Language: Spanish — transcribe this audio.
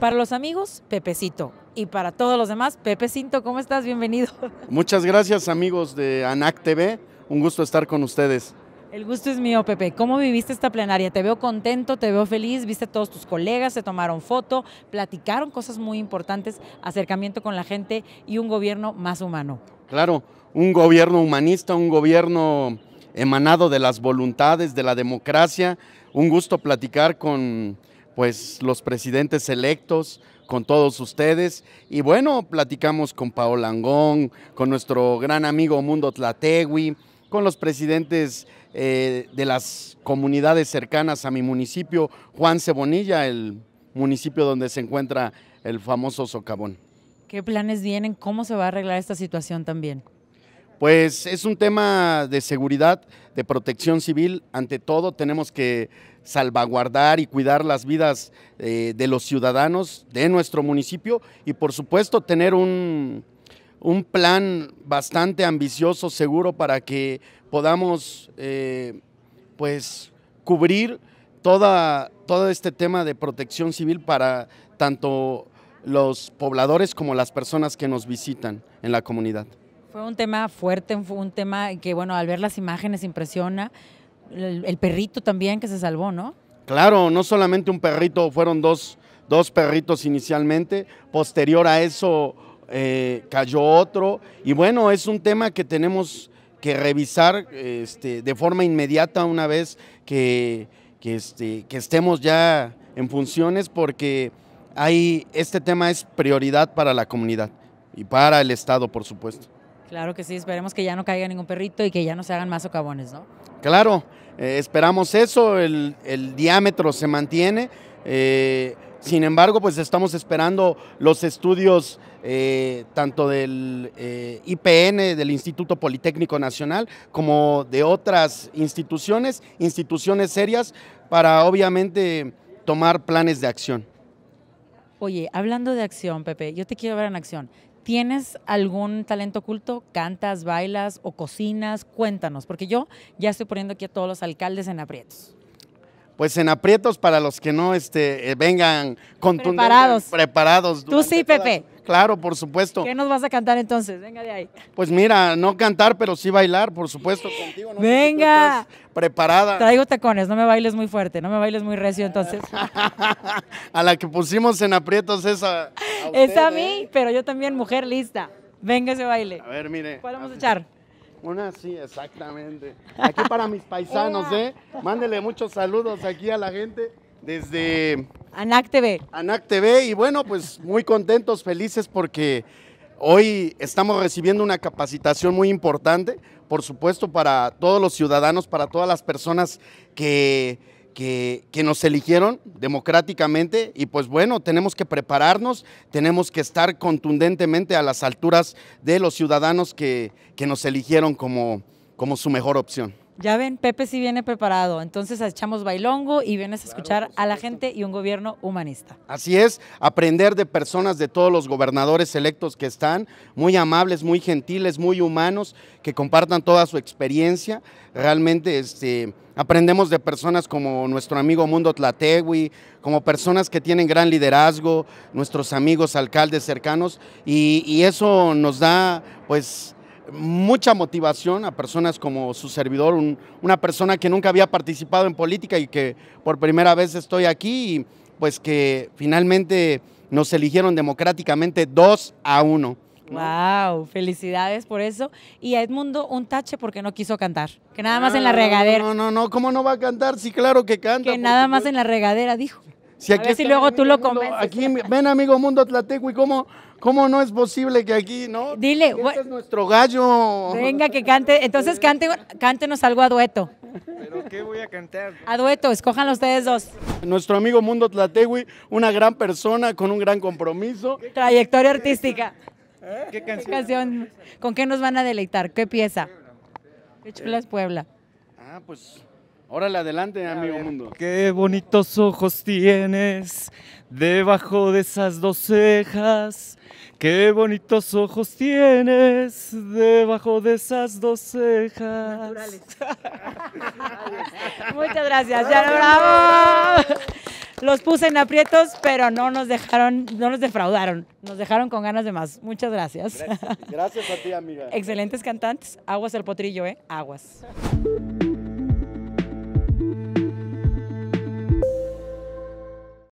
Para los amigos, Pepecito. Y para todos los demás, Pepecito, ¿cómo estás? Bienvenido. Muchas gracias amigos de ANAC TV, un gusto estar con ustedes. El gusto es mío, Pepe. ¿Cómo viviste esta plenaria? Te veo contento, te veo feliz, viste a todos tus colegas, se tomaron foto, platicaron cosas muy importantes, acercamiento con la gente y un gobierno más humano. Claro, un gobierno humanista, un gobierno emanado de las voluntades, de la democracia. Un gusto platicar con pues los presidentes electos con todos ustedes y bueno, platicamos con Paola Angón, con nuestro gran amigo Mundo Tlategui, con los presidentes eh, de las comunidades cercanas a mi municipio, Juan Cebonilla, el municipio donde se encuentra el famoso socavón. ¿Qué planes vienen? ¿Cómo se va a arreglar esta situación también? Pues es un tema de seguridad, de protección civil. Ante todo tenemos que salvaguardar y cuidar las vidas eh, de los ciudadanos de nuestro municipio y por supuesto tener un, plan bastante ambicioso, seguro, para que podamos eh, pues, cubrir todo este tema de protección civil para tanto los pobladores como las personas que nos visitan en la comunidad. Fue un tema fuerte, fue un tema que, bueno, al ver las imágenes impresiona. El, perrito también que se salvó, ¿no? Claro, no solamente un perrito, fueron dos, dos perritos inicialmente. Posterior a eso eh, cayó otro. Y bueno, es un tema que tenemos que revisar este, de forma inmediata una vez que, este, que estemos ya en funciones porque hay, este tema es prioridad para la comunidad y para el Estado, por supuesto. Claro que sí, esperemos que ya no caiga ningún perrito y que ya no se hagan más socavones, ¿no? Claro, eh, esperamos eso, el, diámetro se mantiene. Eh, sin embargo, pues estamos esperando los estudios eh, tanto del IPN, del Instituto Politécnico Nacional, como de otras instituciones, instituciones serias, para obviamente tomar planes de acción. Oye, hablando de acción, Pepe, yo te quiero ver en acción. ¿Tienes algún talento oculto? ¿Cantas, bailas o cocinas? Cuéntanos, porque yo ya estoy poniendo aquí a todos los alcaldes en aprietos. Pues en aprietos para los que no este, eh, vengan contundentes. Preparados. Preparados. Tú sí, Pepe. Claro, por supuesto. ¿Qué nos vas a cantar entonces? Venga de ahí. Pues mira, no cantar, pero sí bailar, por supuesto, Venga. preparada. Traigo tacones, no me bailes muy fuerte, no me bailes muy recio entonces. a la que pusimos en aprietos esa es a mí, pero yo también, mujer lista. Venga ese baile. A ver, mire. ¿Cuál vamos a echar? Una sí, exactamente. Aquí para mis paisanos, ¿eh? Mándele muchos saludos aquí a la gente desde... ANAC TV. ANAC TV y bueno, pues muy contentos, felices porque hoy estamos recibiendo una capacitación muy importante, por supuesto, para todos los ciudadanos, para todas las personas que que, nos eligieron democráticamente y pues bueno, tenemos que prepararnos, tenemos que estar contundentemente a las alturas de los ciudadanos que, que nos eligieron como, como su mejor opción. Ya ven, Pepe sí viene preparado. Entonces echamos bailongo y vienes a escuchar a la gente y un gobierno humanista. Así es, aprender de personas de todos los gobernadores electos que están, muy amables, muy gentiles, muy humanos, que compartan toda su experiencia. Realmente este, aprendemos de personas como nuestro amigo Mundo Tlategui, como personas que tienen gran liderazgo, nuestros amigos alcaldes cercanos, y, y eso nos da pues mucha motivación a personas como su servidor, una persona que nunca había participado en política y que por primera vez estoy aquí y pues que finalmente nos eligieron democráticamente dos a uno. Wow, felicidades por eso. Y a Edmundo un tache porque no quiso cantar, que nada más en la regadera. No, no, no, ¿cómo no va a cantar? Sí, claro que canta. Que nada más en la regadera, dijo. Si aquí si luego tú lo comes Aquí, ven, amigo Mundo Tlategui, cómo, no es posible que aquí, no? Dile. Este es nuestro gallo. Venga, que cante. Entonces, cante, cántenos algo a dueto. ¿Pero qué voy a cantar? A dueto, escojan ustedes dos. Nuestro amigo Mundo Tlategui, una gran persona con un gran compromiso. Trayectoria artística. ¿Eh? ¿Qué, canción? ¿Con qué nos van a deleitar? ¿Qué pieza? ¿Qué es eh. Puebla? Ah, pues Órale, adelante, amigo mundo. Qué bonitos ojos tienes debajo de esas dos cejas. Qué bonitos ojos tienes debajo de esas dos cejas. Muchas gracias, ya lo bravo. Los puse en aprietos, pero no nos dejaron, no nos defraudaron. Nos dejaron con ganas de más. Muchas gracias. Gracias, a ti, amiga. Excelentes cantantes. Aguas el potrillo, ¿eh? Aguas.